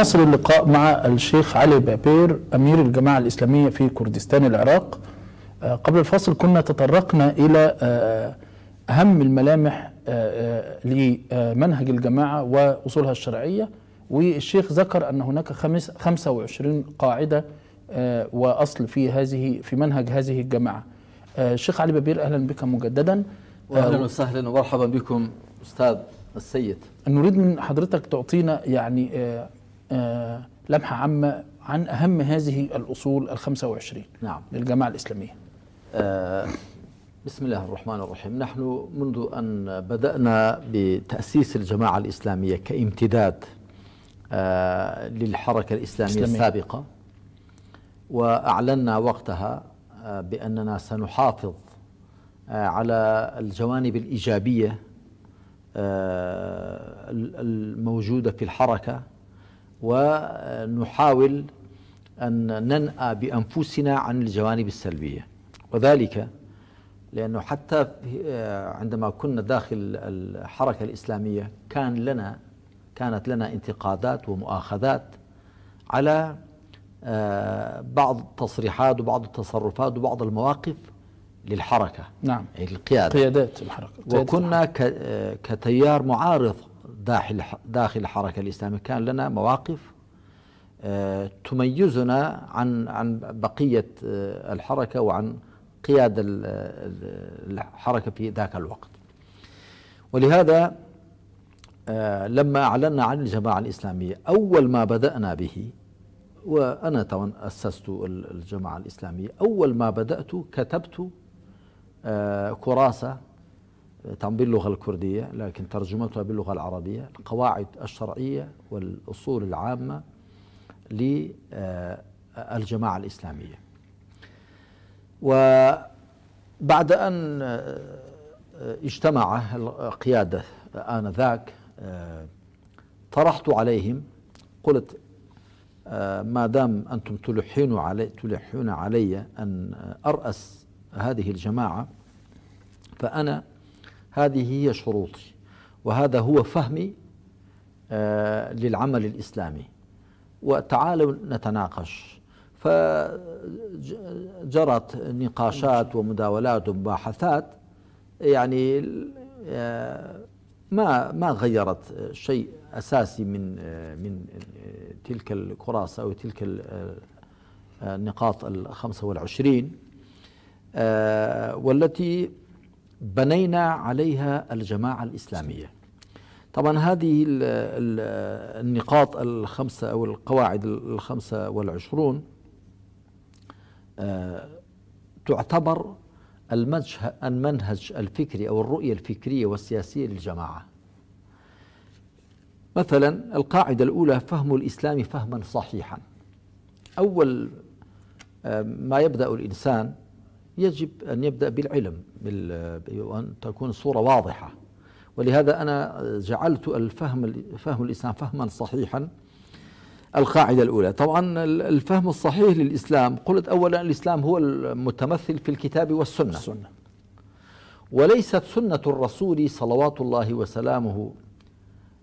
مصر اللقاء مع الشيخ علي بابير أمير الجماعة الإسلامية في كردستان العراق آه، قبل الفصل كنا تطرقنا إلى آه، أهم الملامح آه، لمنهج الجماعة وأصولها الشرعية والشيخ ذكر أن هناك خمس 25 قاعدة وأصل في هذه في منهج هذه الجماعة الشيخ علي بابير أهلا بك مجددا أهلا وسهلا ومرحبا بكم أستاذ السيد نريد من حضرتك تعطينا يعني آه، لمحة عامة عن أهم هذه الأصول ال 25 نعم. للجماعة الإسلامية آه، بسم الله الرحمن الرحيم نحن منذ أن بدأنا بتأسيس الجماعة الإسلامية كامتداد آه، للحركة الإسلامية إسلامية. السابقة وأعلنا وقتها بأننا سنحافظ على الجوانب الإيجابية الموجودة في الحركة ونحاول أن ننأى بأنفسنا عن الجوانب السلبية وذلك لأنه حتى آه، عندما كنا داخل الحركة الإسلامية كان لنا كانت لنا انتقادات ومؤاخذات على آه، بعض التصريحات وبعض التصرفات وبعض المواقف للحركة نعم القيادة يعني قيادات الحركة وكنا آه، كتيار معارض داخل داخل الحركة الإسلامية كان لنا مواقف آه، تميزنا عن عن بقية آه، الحركة وعن قيادة الحركة في ذاك الوقت ولهذا آه، لما أعلنا عن الجماعة الإسلامية أول ما بدأنا به وأنا طبعا أسست الجماعة الإسلامية أول ما بدأت كتبت كراسة تم باللغه الكردية لكن ترجمتها باللغة العربية القواعد الشرعية والأصول العامة للجماعة الإسلامية وبعد أن اجتمع القيادة آنذاك طرحت عليهم قلت ما دام أنتم تلحون علي, تلحون علي أن أرأس هذه الجماعة فأنا هذه هي شروطي وهذا هو فهمي آه، للعمل الإسلامي وتعالوا نتناقش فجرت نقاشات ومداولات ومباحثات يعني آه، ما ما غيرت شيء اساسي من آه، من تلك الكراسه او تلك النقاط ال 25 والتي بنينا عليها الجماعة الإسلامية طبعا هذه النقاط الخمسة أو القواعد الخمسة والعشرون آه، تعتبر المنهج الفكري أو الرؤية الفكرية والسياسية للجماعة مثلا القاعدة الأولى فهم الإسلام فهما صحيحا أول آه، ما يبدأ الإنسان يجب أن يبدأ بالعلم وأن تكون الصورة واضحة ولهذا أنا جعلت الفهم فهم الإسلام فهما صحيحا القاعدة الأولى طبعا الفهم الصحيح للإسلام قلت أولا الإسلام هو المتمثل في الكتاب والسنة السنة. وليست سنة الرسول صلوات الله وسلامه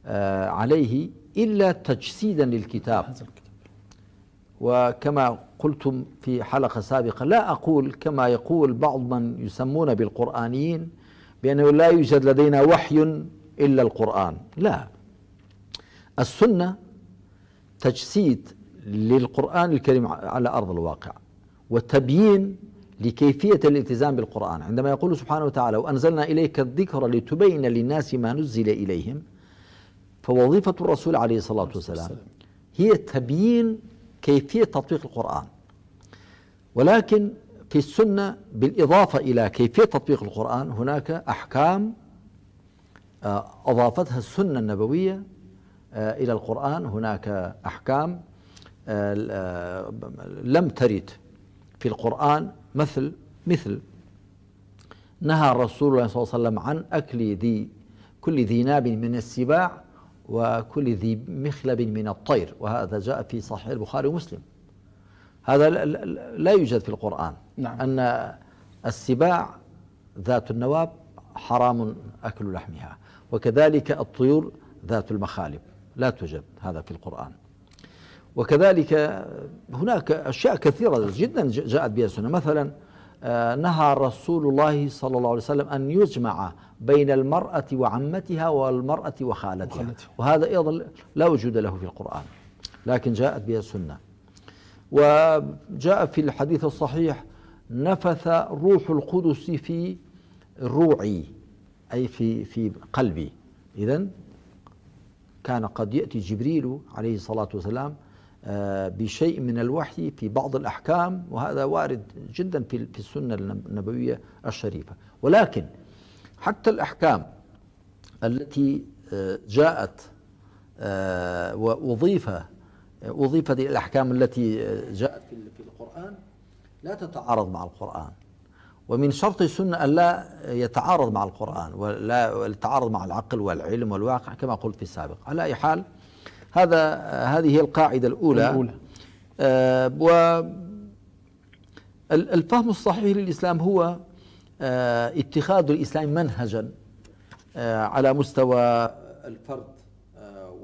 آه، عليه إلا تجسيدا للكتاب وكما قلتم في حلقة سابقة لا أقول كما يقول بعض من يسمون بالقرآنيين بأنه لا يوجد لدينا وحي إلا القرآن لا السنة تجسيد للقرآن الكريم على أرض الواقع وتبيين لكيفية الالتزام بالقرآن عندما يقول سبحانه وتعالى وأنزلنا إليك الذكر لتبين للناس ما نزل إليهم فوظيفة الرسول عليه الصلاة والسلام هي تبيين كيفية تطبيق القرآن ولكن في السنة بالإضافة إلى كيفية تطبيق القرآن هناك أحكام آه، أضافتها السنة النبوية آه، إلى القرآن هناك أحكام آه، لم ترد في القرآن مثل مثل نهى الرسول صلى الله عليه وسلم عن أكل ذي كل ذي ناب من السباع وكل ذي مخلب من الطير وهذا جاء في صحيح البخاري ومسلم هذا لا يوجد في القرآن نعم. أن السباع ذات النواب حرام أكل لحمها وكذلك الطيور ذات المخالب لا توجد هذا في القرآن وكذلك هناك أشياء كثيرة جدا جاءت بها السنة مثلا آه، نهى رسول الله صلى الله عليه وسلم أن يجمع بين المرأة وعمتها والمرأة وخالتها وخالتها وهذا أيضا لا وجود له في القرآن لكن جاءت به السنة وجاء في الحديث الصحيح نفث روح القدس في روعي أي في في قلبي إذا كان قد يأتي جبريل عليه الصلاة والسلام بشيء من الوحي في بعض الأحكام وهذا وارد جدا في السنة النبوية الشريفة ولكن حتى الأحكام التي آه، جاءت آه، وأضيف أضيفت الأحكام التي آه، جاءت في القرآن لا تتعارض مع القرآن ومن شرط السنة أن لا يتعارض مع القرآن ولا يتعارض مع العقل والعلم والواقع كما قلت في السابق على أي حال هذا هذه هي القاعدة الأولى, الأولى. آه و الفهم الصحيح للإسلام هو آه اتخاذ الإسلام منهجا آه على مستوى الفرد آه،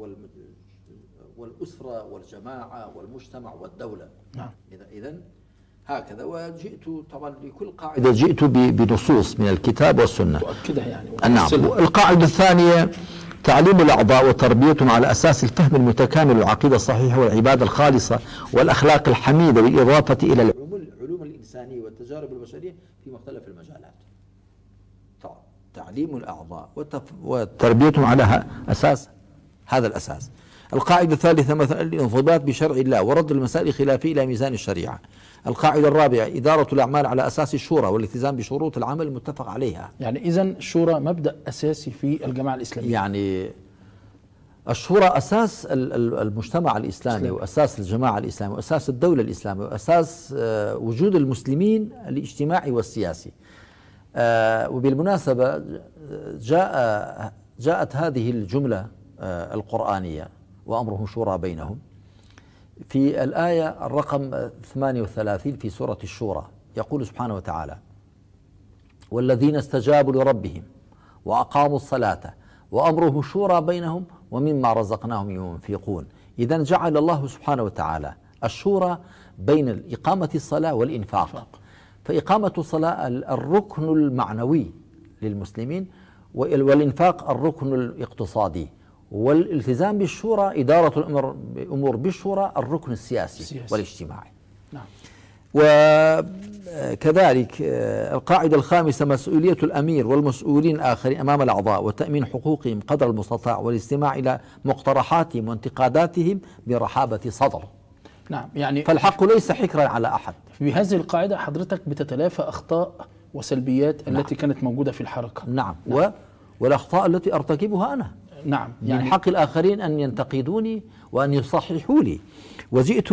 والأسرة والجماعة والمجتمع والدولة نعم إذا هكذا وجئت طبعا لكل قاعدة جئت بنصوص من الكتاب والسنة تؤكدها يعني نعم القاعدة الثانية تعليم الأعضاء وتربيتهم على أساس الفهم المتكامل والعقيدة الصحيحة والعبادة الخالصة والأخلاق الحميدة بالإضافة إلى العلوم الإنسانية والتجارب البشرية في مختلف المجالات طيب، تعليم الأعضاء وتربيتهم على أساس هذا الأساس القاعدة الثالثة مثلا الانضباط بشرع الله ورد المسائل الخلافية إلى ميزان الشريعة القاعدة الرابعة إدارة الأعمال على أساس الشورى والالتزام بشروط العمل المتفق عليها يعني إذا الشورى مبدأ أساسي في الجماعة الإسلامية يعني الشورى أساس المجتمع الإسلامي وأساس الجماعة الإسلامية وأساس الدولة الإسلامية وأساس آه، وجود المسلمين الاجتماعي والسياسي آه، وبالمناسبة آه، جاء جاءت هذه الجملة القرآنية وأمرهم شورى بينهم في الآية الرقم 38 في سورة الشورى يقول سبحانه وتعالى والذين استجابوا لربهم وأقاموا الصلاة وأمرهم شورى بينهم ومما رزقناهم ينفقون إذا جعل الله سبحانه وتعالى الشورى بين إقامة الصلاة والإنفاق فإقامة الصلاة الركن المعنوي للمسلمين والإنفاق الركن الاقتصادي والالتزام بالشورى إدارة الأمر أمور بالشورى الركن السياسي, السياسي. والاجتماعي نعم. وكذلك آه، آه، القاعدة الخامسة مسؤولية الأمير والمسؤولين الآخرين أمام الأعضاء وتأمين حقوقهم قدر المستطاع والاستماع إلى مقترحاتهم وانتقاداتهم برحابة صدر نعم يعني فالحق ليس حكرا على أحد بهذه القاعدة حضرتك بتتلافى أخطاء وسلبيات نعم. التي كانت موجودة في الحركة نعم, نعم. و والأخطاء التي أرتكبها أنا نعم يعني من حق الآخرين أن ينتقدوني وأن يصححوا لي وجئت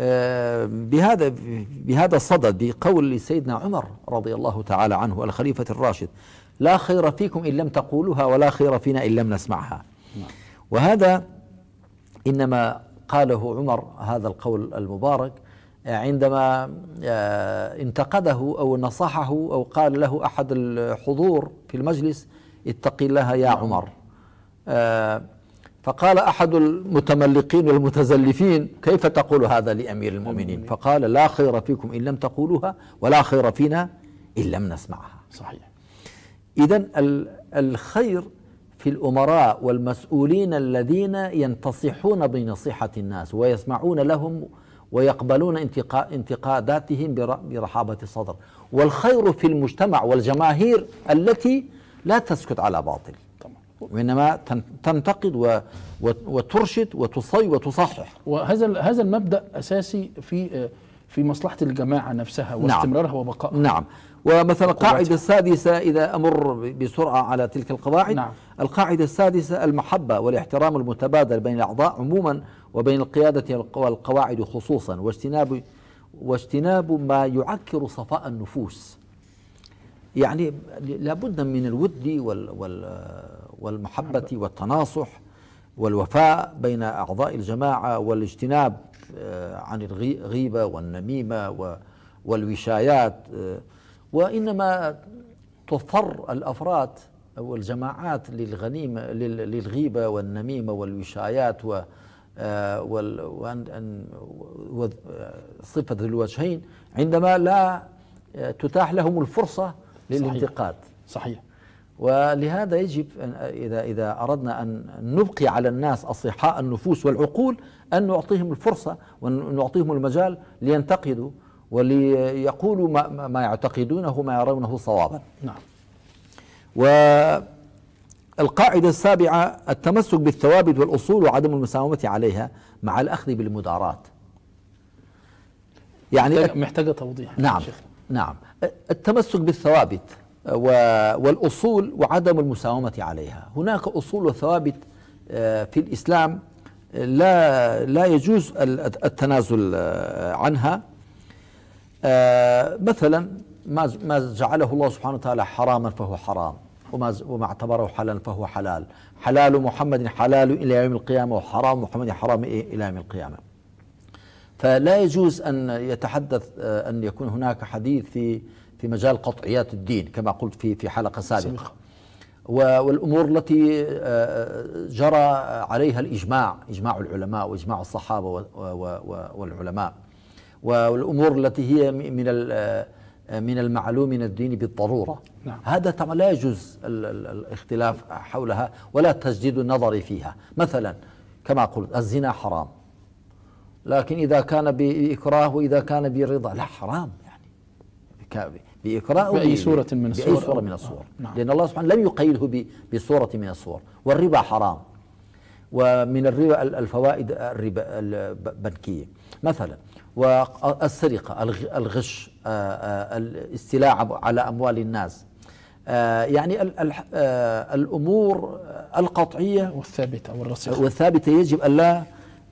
آه، بهذا بهذا الصدد بقول سيدنا عمر رضي الله تعالى عنه الخليفة الراشد لا خير فيكم إن لم تقولوها ولا خير فينا إن لم نسمعها نعم. وهذا إنما قاله عمر هذا القول المبارك عندما آه، انتقده أو نصحه أو قال له أحد الحضور في المجلس اتق الله يا نعم. عمر آه، فقال أحد المتملقين والمتزلفين كيف تقول هذا لأمير المؤمنين فقال لا خير فيكم إن لم تقولوها ولا خير فينا إن لم نسمعها صحيح إذا الخير في الأمراء والمسؤولين الذين ينتصحون بنصيحة الناس ويسمعون لهم ويقبلون انتقاداتهم برحابة الصدر والخير في المجتمع والجماهير التي لا تسكت على باطل وانما تنتقد وترشد وتصي وتصحح وهذا هذا المبدا اساسي في في مصلحه الجماعه نفسها نعم. واستمرارها وبقائها نعم ومثلا القاعده السادسه اذا امر بسرعه على تلك القواعد نعم. القاعده السادسه المحبه والاحترام المتبادل بين الاعضاء عموما وبين القياده والقواعد خصوصا واجتناب واجتناب ما يعكر صفاء النفوس يعني لابد من الود وال وال والمحبة أيوة. والتناصح والوفاء بين أعضاء الجماعة والاجتناب آه، عن الغيبة والنميمة والوشايات آه، وإنما تضطر الأفراد أو الجماعات للغنيمة للغيبة والنميمة والوشايات و وصفة آه، صفة ذو الوجهين عندما لا تتاح لهم الفرصة للانتقاد صحيح ولهذا يجب إذا إذا أردنا أن نبقي على الناس أصحاء النفوس والعقول أن نعطيهم الفرصة ونعطيهم المجال لينتقدوا وليقولوا ما, ما يعتقدونه ما يرونه صوابا نعم والقاعدة السابعة التمسك بالثوابت والأصول وعدم المساومة عليها مع الأخذ بالمدارات يعني محتاجة توضيح نعم شيخ. نعم التمسك بالثوابت آه، والأصول وعدم المساومة عليها هناك أصول وثوابت آه، في الإسلام لا لا يجوز التنازل آه، عنها مثلا ما جعله الله سبحانه وتعالى حراما فهو حرام وما وما اعتبره حلالا فهو حلال حلال محمد حلال الى يوم القيامه وحرام محمد حرام الى يوم القيامه فلا يجوز أن يتحدث آه، أن يكون هناك حديث في في مجال قطعيات الدين كما قلت في في حلقة سابقة والأمور التي آه، جرى عليها الإجماع إجماع العلماء وإجماع الصحابة والعلماء والأمور التي هي من آه، من المعلوم من الدين بالضرورة نعم. هذا طبعا لا يجوز الاختلاف حولها ولا تجديد النظر فيها مثلا كما قلت الزنا حرام لكن إذا كان بإكراه وإذا كان برضا لا حرام يعني بإكراه بأي صورة من الصور بأي صورة من الصور آه، نعم. لأن الله سبحانه لم يقيده بصورة من الصور والربا حرام ومن الربا الفوائد الربا البنكية مثلا والسرقة الغش آه، آه، الاستيلاء على أموال الناس يعني الأمور القطعية والثابتة والرسخة والثابتة يجب ألا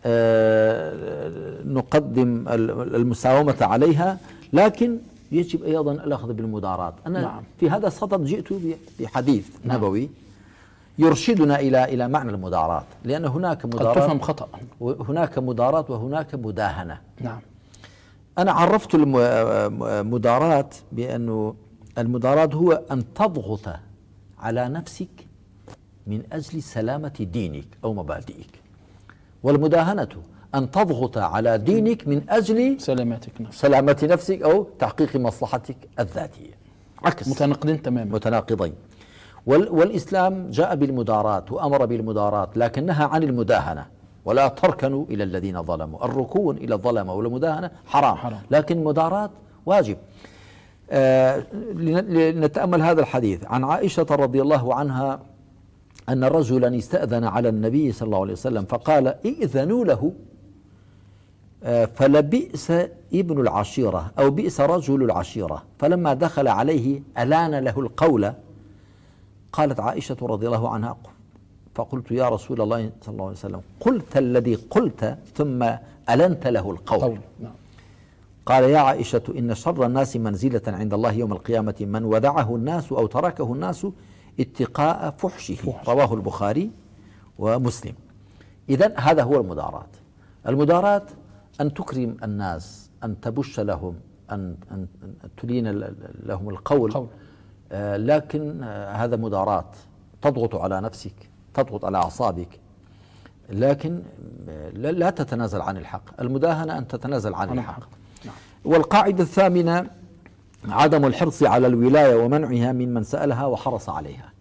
آه، نقدم المساومة عليها لكن يجب أيضا الأخذ بالمدارات أنا نعم. في هذا الصدد جئت بحديث نعم. نبوي يرشدنا إلى إلى معنى المدارات لأن هناك مدارات قد تفهم خطأ هناك مدارات وهناك مداهنة نعم أنا عرفت المدارات بأنه المدارات هو أن تضغط على نفسك من أجل سلامة دينك أو مبادئك والمداهنة أن تضغط على دينك من أجل سلامتك نفسك. سلامة نفسك أو تحقيق مصلحتك الذاتية عكس متناقضين تماما متناقضين والإسلام جاء بالمداراة وأمر بالمداراة لكنها عن المداهنة ولا تركنوا إلى الذين ظلموا الركون إلى الظلمة والمداهنة حرام, حرام. لكن مداراة واجب آه لنتأمل هذا الحديث عن عائشة رضي الله عنها أن رجلا استأذن على النبي صلى الله عليه وسلم فقال ائذنوا له آه، فلبئس ابن العشيرة أو بئس رجل العشيرة فلما دخل عليه ألان له القول قالت عائشة رضي الله عنها فقلت يا رسول الله صلى الله عليه وسلم قلت الذي قلت ثم ألنت له القول طول. نعم. قال يا عائشة إن شر الناس منزلة عند الله يوم القيامة من ودعه الناس أو تركه الناس اتقاء فحشه فحش. رواه البخاري ومسلم إذا هذا هو المدارات المدارات أن تكرم الناس أن تبش لهم أن, أن تلين لهم القول آه لكن آه هذا مدارات تضغط على نفسك تضغط على أعصابك لكن آه لا تتنازل عن الحق المداهنة أن تتنازل عن, عن الحق, الحق. نعم. والقاعدة الثامنة عدم الحرص على الولاية ومنعها ممن سألها وحرص عليها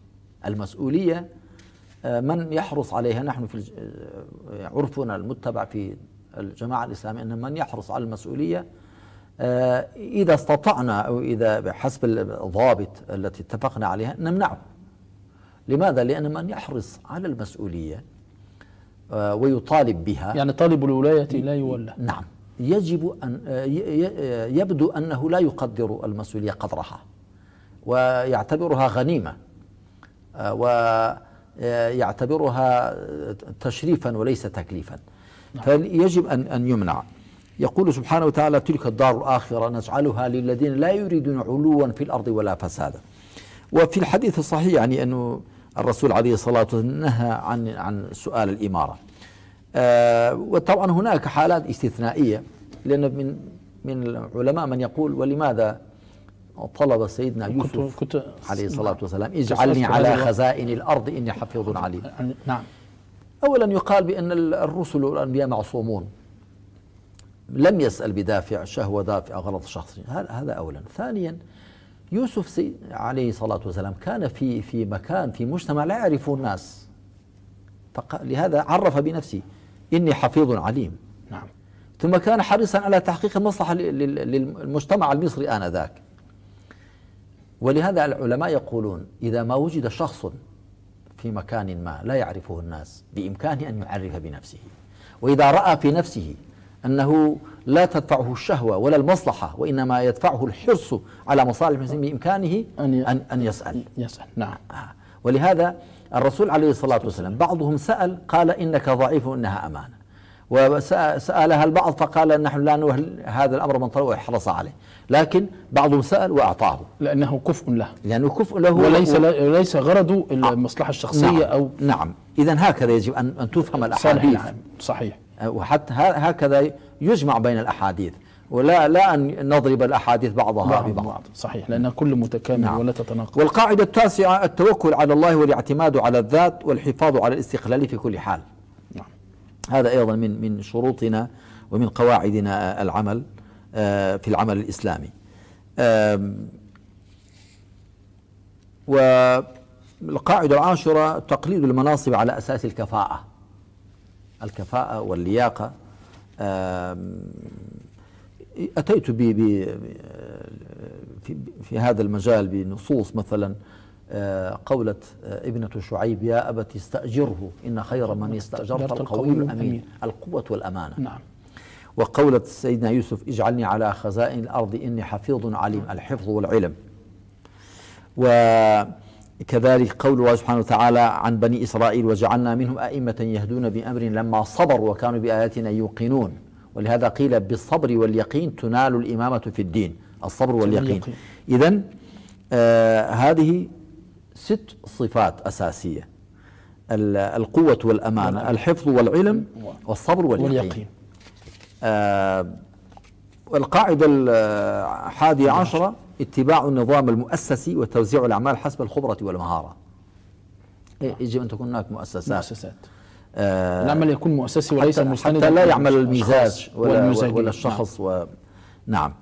المسؤولية آه، من يحرص عليها نحن في آه، عرفنا المتبع في الجماعة الإسلامية أن من يحرص على المسؤولية آه، إذا استطعنا أو إذا بحسب الضابط التي اتفقنا عليها نمنعه لماذا؟ لأن من يحرص على المسؤولية ويطالب بها يعني طالب الولاية لا يولى نعم يجب أن يبدو أنه لا يقدر المسؤولية قدرها ويعتبرها غنيمة آه، ويعتبرها تشريفا وليس تكليفا نعم. فيجب أن أن يمنع يقول سبحانه وتعالى تلك الدار الآخرة نجعلها للذين لا يريدون علوا في الأرض ولا فسادا وفي الحديث الصحيح يعني أنه الرسول عليه الصلاة والسلام نهى عن عن سؤال الإمارة آه، وطبعا هناك حالات استثنائية لأن من من العلماء من يقول ولماذا طلب سيدنا يوسف كنت كنت عليه الصلاة والسلام اجعلني على خزائن الأرض إني حفيظ عليم نعم أولا يقال بأن الرسل والأنبياء معصومون لم يسأل بدافع شهوة دافع غلط شخصي هذا أولا ثانيا يوسف عليه الصلاة والسلام كان في في مكان في مجتمع لا يعرفه الناس لهذا عرف بنفسه إني حفيظ عليم نعم ثم كان حريصا على تحقيق المصلحة للمجتمع المصري آنذاك ولهذا العلماء يقولون إذا ما وجد شخص في مكان ما لا يعرفه الناس بإمكانه أن يعرف بنفسه وإذا رأى في نفسه أنه لا تدفعه الشهوة ولا المصلحة وإنما يدفعه الحرص على مصالح المسلمين بإمكانه أن أن يسأل يسأل نعم آه. ولهذا الرسول عليه الصلاة والسلام بعضهم سأل قال إنك ضعيف إنها أمانة وسألها البعض فقال نحن لا نوهل هذا الأمر من طلبه احرص عليه لكن بعضهم سأل وأعطاه لأنه كفء له لأنه كفء له وليس, و... وليس غرضه المصلحة نعم، الشخصية نعم أو نعم إذا هكذا يجب أن, أن تفهم الأحاديث صحيح وحتى هكذا يجمع بين الأحاديث ولا لا أن نضرب الأحاديث بعضها ببعض بعض. صحيح لان كل متكامل نعم. ولا تتناقض والقاعدة التاسعة التوكل على الله والاعتماد على الذات والحفاظ على الاستقلال في كل حال نعم. هذا أيضا من من شروطنا ومن قواعدنا العمل آه، في العمل الإسلامي والقاعدة العاشرة تقليد المناصب على أساس الكفاءة الكفاءة واللياقة أتيت ب في, في هذا المجال بنصوص مثلا آه، قولة آه، ابنة شعيب يا أبت استأجره إن خير من استأجرت القوي الأمين القوة والأمانة نعم وقولة سيدنا يوسف اجعلني على خزائن الأرض إني حفيظ عليم نعم. الحفظ والعلم وكذلك قول الله سبحانه وتعالى عن بني إسرائيل وجعلنا منهم أئمة يهدون بأمر لما صبروا وكانوا بآياتنا يوقنون ولهذا قيل بالصبر واليقين تنال الإمامة في الدين الصبر واليقين إذا آه هذه ست صفات أساسية القوة والأمانة نعم. الحفظ والعلم والصبر واليقين, واليقين. آه القاعدة الحادية نعم. عشرة اتباع النظام المؤسسي وتوزيع الأعمال حسب الخبرة والمهارة إيه، يجب أن تكون هناك مؤسسات, مؤسسات. آه العمل يكون مؤسسي وليس مستند حتى لا يعمل المزاج ولا, ولا نعم. الشخص نعم, و نعم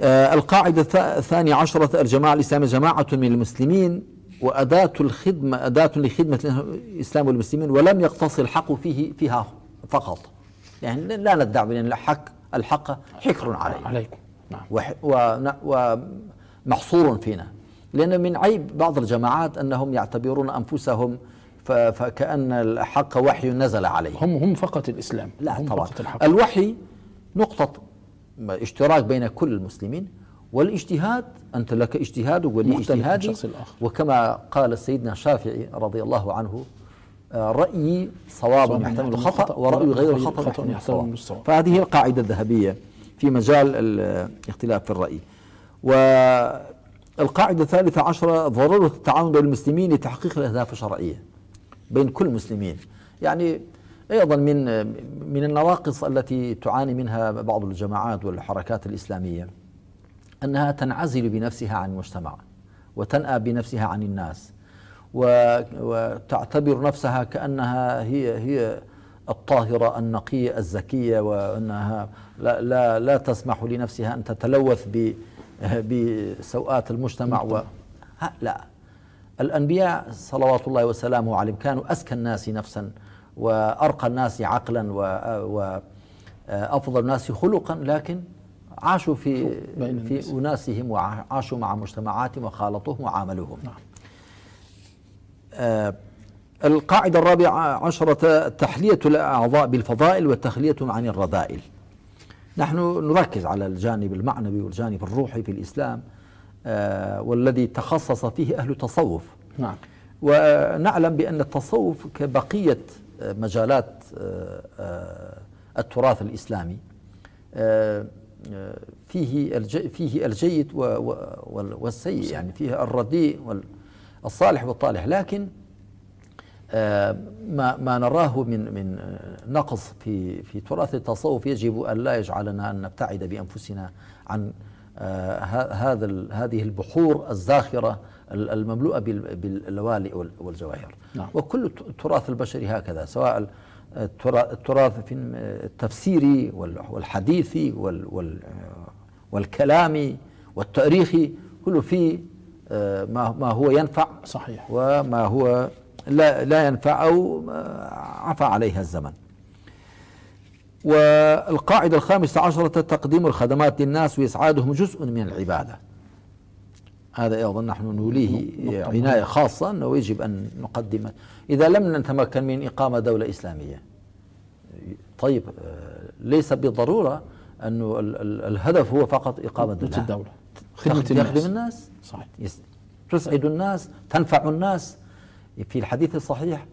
آه القاعدة الثانية عشرة الجماعة الإسلامية جماعة من المسلمين وأداة الخدمة أداة لخدمة الإسلام والمسلمين ولم يقتصر الحق فيه فيها فقط يعني لا ندعي بأن الحق الحق حكر علينا عليكم نعم ومحصور فينا لأن من عيب بعض الجماعات أنهم يعتبرون أنفسهم فكأن الحق وحي نزل عليه هم هم فقط الإسلام لا هم طبعا فقط الحق. الوحي نقطة اشتراك بين كل المسلمين والاجتهاد أنت لك اجتهاد ولي اجتهاد وكما قال سيدنا الشافعي رضي الله عنه آه، رأيي صواب يحتمل الخطأ ورأي غير الخطأ يحتمل الصواب فهذه القاعدة الذهبية في مجال الاختلاف في الرأي والقاعدة الثالثة عشرة ضرورة التعاون بين المسلمين لتحقيق الأهداف الشرعية بين كل المسلمين يعني ايضا من من النواقص التي تعاني منها بعض الجماعات والحركات الاسلاميه انها تنعزل بنفسها عن المجتمع وتنأى بنفسها عن الناس وتعتبر نفسها كانها هي هي الطاهره النقيه الزكيه وانها لا لا, لا تسمح لنفسها ان تتلوث بسوءات المجتمع و لا الأنبياء صلوات الله وسلامه عليهم كانوا أسكى الناس نفسا وأرقى الناس عقلا وأفضل الناس خلقا لكن عاشوا في في أناسهم وعاشوا مع مجتمعاتهم وخالطوهم وعاملوهم نعم. آه القاعدة الرابعة عشرة تحلية الأعضاء بالفضائل وتخلية عن الرذائل نحن نركز على الجانب المعنوي والجانب الروحي في الإسلام آه، والذي تخصص فيه أهل التصوف نعم ونعلم بأن التصوف كبقية آه، مجالات آه، التراث الإسلامي فيه فيه الجيد والسيء يعني فيه الرديء والصالح والطالح لكن ما ما نراه من من نقص في في تراث التصوف يجب ان لا يجعلنا ان نبتعد بانفسنا عن آه، هذا هذه البحور الزاخره المملوءه باللوالئ والجواهر نعم. وكل التراث البشري هكذا سواء التراث في التفسيري والحديثي والكلامي والتاريخي كله فيه آه، ما ما هو ينفع صحيح وما هو لا لا ينفع او آه، عفى عليها الزمن والقاعدة الخامسة عشرة تقديم الخدمات للناس وإسعادهم جزء من العبادة هذا أيضا نحن نوليه عناية خاصة أنه يجب أن نقدم إذا لم نتمكن من إقامة دولة إسلامية طيب آه، ليس بالضرورة أنه الهدف هو فقط إقامة الدولة, الدولة. خدمة الناس يخدم الناس صحيح تسعد الناس تنفع الناس في الحديث الصحيح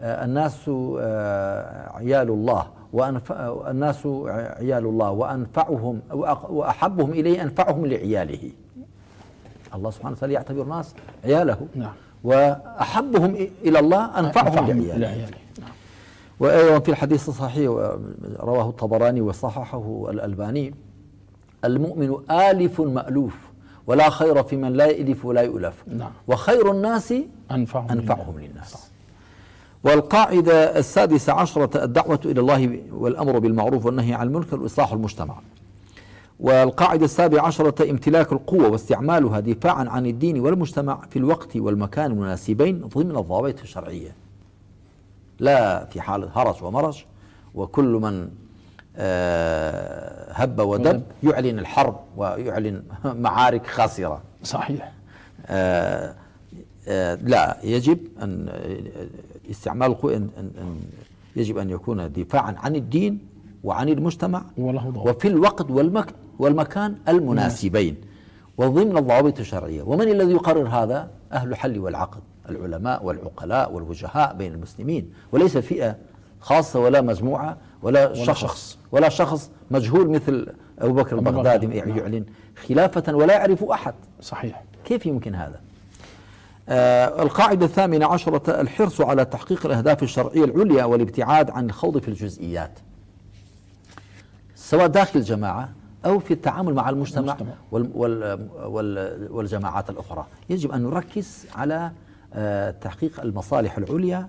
آه، الناس آه، عيال الله الناس عيال الله وأنفعهم وأحبهم إليه أنفعهم لعياله الله سبحانه وتعالى يعتبر الناس عياله نعم وأحبهم إلى الله أنفعهم لعياله, لعياله. نعم. وأيضا في الحديث الصحيح رواه الطبراني وصححه الألباني المؤمن آلف مألوف ولا خير في من لا يألف ولا يؤلف نعم. وخير الناس أنفعهم, أنفعهم للناس, للناس والقاعدة السادسة عشرة الدعوة إلى الله والأمر بالمعروف والنهي عن المنكر وإصلاح المجتمع والقاعدة السابعة عشرة امتلاك القوة واستعمالها دفاعا عن الدين والمجتمع في الوقت والمكان المناسبين ضمن الضوابط الشرعية لا في حال هرج ومرج وكل من آه، هب ودب يعلن الحرب ويعلن معارك خاسرة صحيح آآ آه، آآ آه، لا يجب أن استعمال القوة إن إن إن يجب أن يكون دفاعا عن الدين وعن المجتمع وفي الوقت والمك والمكان المناسبين وضمن الضوابط الشرعية ومن الذي يقرر هذا أهل الحل والعقد العلماء والعقلاء والوجهاء بين المسلمين وليس فئة خاصة ولا مجموعة ولا, ولا شخص, شخص ولا شخص مجهول مثل أبو بكر البغدادي يعلن خلافة ولا يعرف أحد صحيح كيف يمكن هذا آه، القاعدة الثامنة عشرة الحرص على تحقيق الأهداف الشرعية العليا والابتعاد عن الخوض في الجزئيات سواء داخل الجماعة أو في التعامل مع المجتمع, المجتمع. وال وال وال والجماعات الأخرى يجب أن نركز على آه، تحقيق المصالح العليا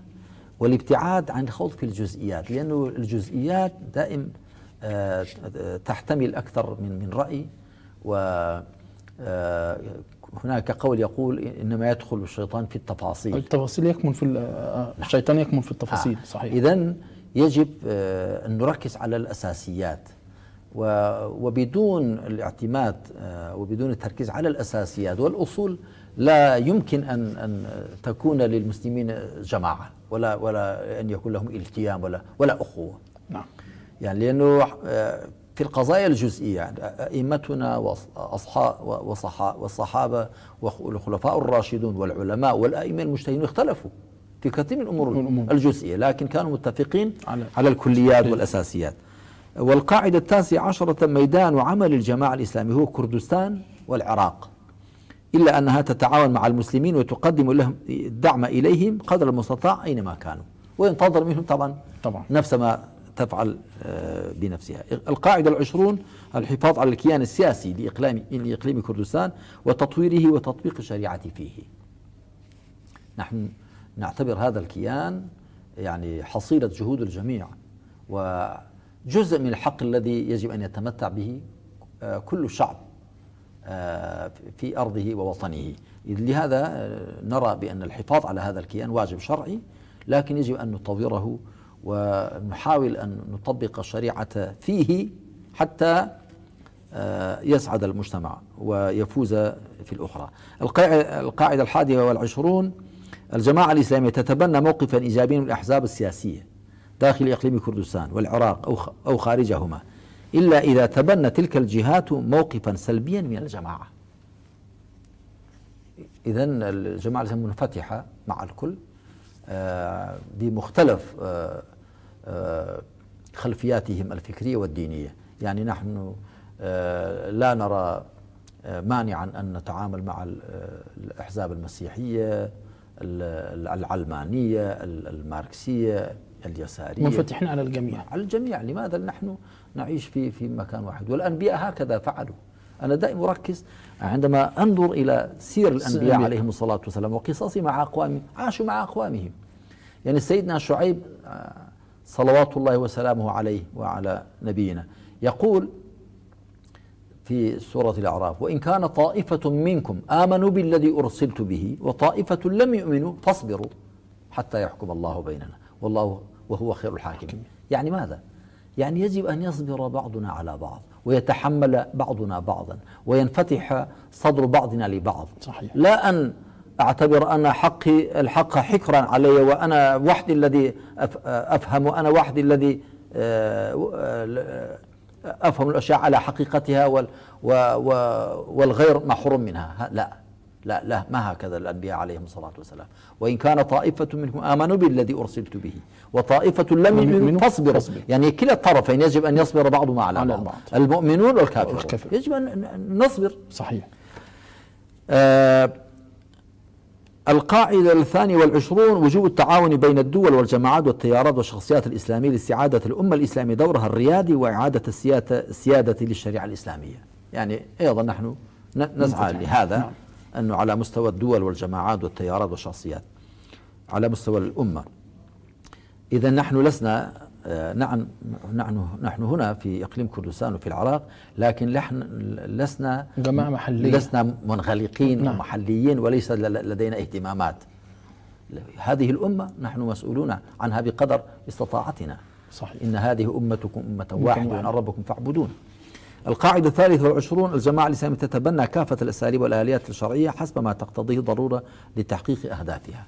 والابتعاد عن الخوض في الجزئيات لأن الجزئيات دائم آه، تحتمل أكثر من من رأي و هناك قول يقول انما يدخل الشيطان في التفاصيل التفاصيل يكمن في آه، الشيطان يكمن في التفاصيل آه. صحيح اذا يجب آه، ان نركز على الاساسيات وبدون الاعتماد آه، وبدون التركيز على الاساسيات والاصول لا يمكن ان ان تكون للمسلمين جماعه ولا ولا ان يكون لهم التيام ولا ولا اخوه نعم يعني لانه في القضايا الجزئية يعني أئمتنا والصحابة والخلفاء الراشدون والعلماء والأئمة المجتهدين اختلفوا في كثير من الأمور الجزئية لكن كانوا متفقين على, على الكليات والأساسيات والقاعدة التاسعة عشرة ميدان عمل الجماعة الإسلامية هو كردستان والعراق إلا أنها تتعاون مع المسلمين وتقدم لهم الدعم إليهم قدر المستطاع أينما كانوا وينتظر منهم طبعا, طبعا. نفس ما تفعل آه، بنفسها القاعدة العشرون الحفاظ على الكيان السياسي لإقلام, لإقليم كردستان وتطويره وتطبيق الشريعة فيه نحن نعتبر هذا الكيان يعني حصيلة جهود الجميع وجزء من الحق الذي يجب أن يتمتع به آه، كل شعب آه، في أرضه ووطنه لهذا نرى بأن الحفاظ على هذا الكيان واجب شرعي لكن يجب أن نطوره ونحاول أن نطبق الشريعة فيه حتى آه، يسعد المجتمع ويفوز في الأخرى القاعدة الحادية والعشرون الجماعة الإسلامية تتبنى موقفا إيجابيا من الأحزاب السياسية داخل إقليم كردستان والعراق أو خارجهما إلا إذا تبنى تلك الجهات موقفا سلبيا من الجماعة إذا الجماعة الإسلامية منفتحة مع الكل آه، بمختلف آه، آه، خلفياتهم الفكرية والدينية يعني نحن آه، لا نرى آه، مانعا أن نتعامل مع الأحزاب المسيحية العلمانية الماركسية اليسارية منفتحين على الجميع على الجميع لماذا نحن نعيش في في مكان واحد والأنبياء هكذا فعلوا أنا دائما أركز عندما أنظر إلى سير الأنبياء عليهم الصلاة والسلام وقصصي مع أقوامهم عاشوا مع أقوامهم يعني سيدنا شعيب صلوات الله وسلامه عليه وعلى نبينا يقول في سورة الأعراف وإن كان طائفة منكم آمنوا بالذي أرسلت به وطائفة لم يؤمنوا فاصبروا حتى يحكم الله بيننا والله وهو خير الحاكمين يعني ماذا؟ يعني يجب أن يصبر بعضنا على بعض ويتحمل بعضنا بعضا وينفتح صدر بعضنا لبعض صحيح. لا أن أعتبر أن حقي الحق حكرا علي وأنا وحدي الذي أفهم وأنا وحدي الذي آه، آه، أفهم الأشياء على حقيقتها والغير محروم منها لا لا لا ما هكذا الأنبياء عليهم الصلاة والسلام وإن كان طائفة منهم آمنوا بالذي أرسلت به وطائفة لم يؤمنوا فاصبروا يعني كلا الطرفين يجب أن يصبر بعضهما على, على بعض. المؤمنون والكافرون يجب أن نصبر صحيح آه القاعدة الثانية والعشرون وجوب التعاون بين الدول والجماعات والتيارات والشخصيات الإسلامية لاستعادة الأمة الإسلامية دورها الريادي وإعادة السيادة, السيادة للشريعة الإسلامية يعني أيضا نحن نسعى لهذا نعم. أنه على مستوى الدول والجماعات والتيارات والشخصيات على مستوى الأمة إذا نحن لسنا آه، نعم نحن نحن هنا في اقليم كردستان وفي العراق لكن نحن لسنا جماعه محليه لسنا منغلقين نعم. ومحليين وليس لدينا اهتمامات هذه الامه نحن مسؤولون عنها بقدر استطاعتنا صحيح ان هذه امتكم امه واحده وان ربكم فاعبدون القاعدة الثالثة والعشرون الجماعة الإسلامية تتبنى كافة الأساليب والآليات الشرعية حسب ما تقتضيه ضرورة لتحقيق أهدافها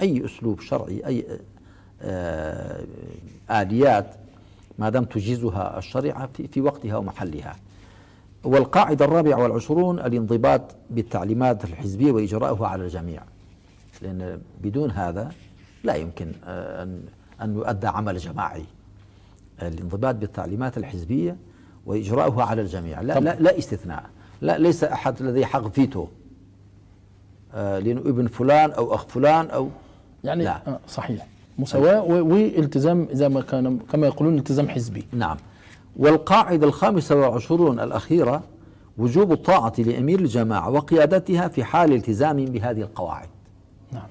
أي أسلوب شرعي أي آه، آليات ما دام تجيزها الشريعة في وقتها ومحلها والقاعدة الرابعة والعشرون الانضباط بالتعليمات الحزبية وإجراؤها على الجميع لأن بدون هذا لا يمكن آه، أن أن يؤدى عمل جماعي الانضباط بالتعليمات الحزبية وإجراؤها على الجميع لا, لا, لا استثناء لا ليس أحد لديه حق فيتو آه، لأنه ابن فلان أو أخ فلان أو يعني لا. صحيح مساواة والتزام زي ما كان كما يقولون التزام حزبي نعم والقاعدة الخامسة والعشرون الأخيرة وجوب الطاعة لأمير الجماعة وقيادتها في حال التزام بهذه القواعد نعم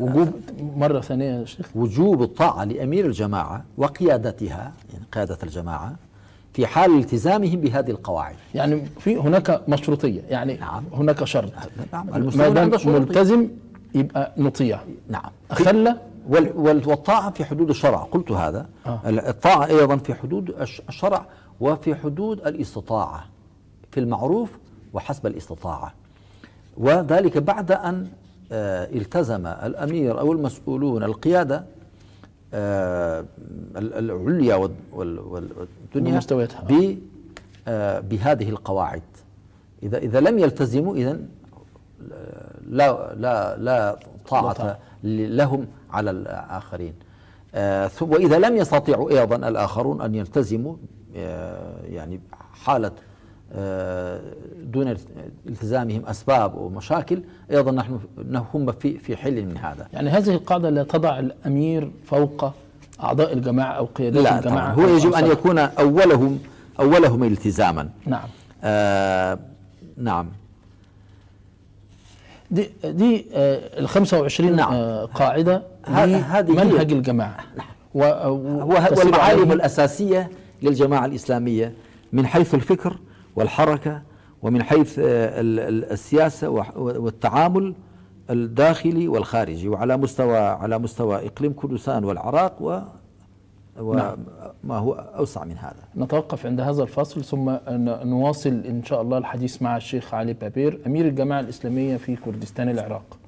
وجوب مرة ثانية يا شيخ وجوب الطاعة لأمير الجماعة وقيادتها يعني قيادة الجماعة في حال التزامهم بهذه القواعد يعني في هناك مشروطية يعني نعم. هناك شرط نعم. ما دام ملتزم يبقى نطيع نعم خلى والطاعة في حدود الشرع قلت هذا آه. الطاعة أيضا في حدود الشرع وفي حدود الاستطاعة في المعروف وحسب الاستطاعة وذلك بعد أن آه، التزم الأمير أو المسؤولون القيادة آه، العليا والدنيا بمستوياتها آه، بهذه القواعد إذا إذا لم يلتزموا إذا لا لا لا طاعة لهم على الآخرين آه، وإذا لم يستطيعوا أيضا الآخرون أن يلتزموا آه، يعني حالة آه، دون التزامهم اسباب ومشاكل ايضا نحن هم في في حل من هذا يعني هذه القاعده لا تضع الامير فوق اعضاء الجماعه او قيادات لا الجماعه طبعا هو يجب ان يكون اولهم اولهم التزاما نعم آه نعم دي دي آه، ال 25 نعم. آه، قاعده هذه منهج الجماعه نعم. والمعالم الاساسيه للجماعه الاسلاميه من حيث الفكر والحركه ومن حيث آه، السياسه والتعامل الداخلي والخارجي وعلى مستوى على مستوى اقليم كردستان والعراق و نعم. وما هو أوسع من هذا نتوقف عند هذا الفصل ثم نواصل إن شاء الله الحديث مع الشيخ علي بابير أمير الجماعة الإسلامية في كردستان العراق